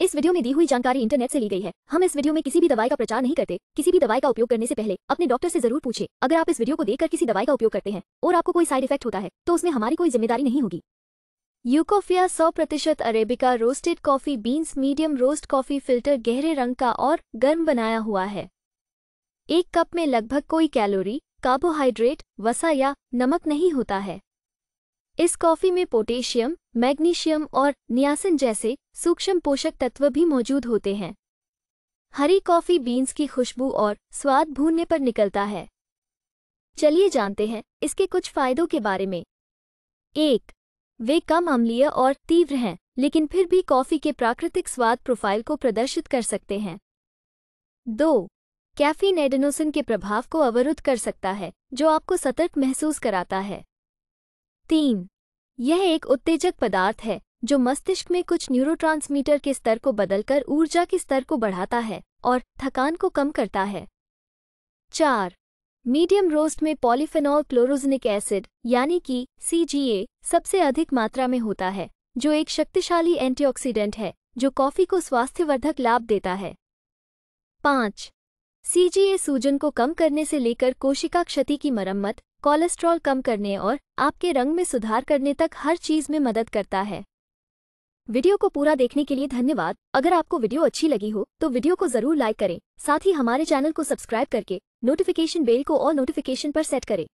इस वीडियो में दी हुई जानकारी इंटरनेट से ली गई है हम इस वीडियो में किसी भी दवाई का प्रचार नहीं करते किसी भी दवाई का उपयोग करने से पहले अपने डॉक्टर से जरूर पूछे अगर आप इस वीडियो को देखकर किसी दवाई का उपयोग करते हैं और आपको कोई साइड इफेक्ट होता है तो उसमें हमारी कोई जिम्मेदारी नहीं होगी यूकोफिया सौ प्रतिशत arabica roasted coffee beans medium roast coffee filter गहरे रंग का और गर्म बनाया हुआ है एक कप में लगभग कोई कैलोरी कार्बोहाइड्रेट वसा या नमक नहीं होता है इस कॉफ़ी में पोटेशियम मैग्नीशियम और नियासिन जैसे सूक्ष्म पोषक तत्व भी मौजूद होते हैं हरी कॉफ़ी बीन्स की खुशबू और स्वाद भूनने पर निकलता है चलिए जानते हैं इसके कुछ फायदों के बारे में एक वे कम अम्लीय और तीव्र हैं लेकिन फिर भी कॉफ़ी के प्राकृतिक स्वाद प्रोफाइल को प्रदर्शित कर सकते हैं दो कैफीन एडेनोसिन के प्रभाव को अवरुद्ध कर सकता है जो आपको सतर्क महसूस कराता है तीन यह एक उत्तेजक पदार्थ है जो मस्तिष्क में कुछ न्यूरोट्रांसमीटर के स्तर को बदलकर ऊर्जा के स्तर को बढ़ाता है और थकान को कम करता है चार मीडियम रोस्ट में पॉलीफेनॉल क्लोरोजनिक एसिड यानी कि सीजीए सबसे अधिक मात्रा में होता है जो एक शक्तिशाली एंटीऑक्सीडेंट है जो कॉफ़ी को स्वास्थ्यवर्धक लाभ देता है पाँच सीजीए सूजन को कम करने से लेकर कोशिका क्षति की मरम्मत कोलेस्ट्रॉल कम करने और आपके रंग में सुधार करने तक हर चीज़ में मदद करता है वीडियो को पूरा देखने के लिए धन्यवाद अगर आपको वीडियो अच्छी लगी हो तो वीडियो को जरूर लाइक करें साथ ही हमारे चैनल को सब्सक्राइब करके नोटिफिकेशन बेल को और नोटिफिकेशन पर सेट करें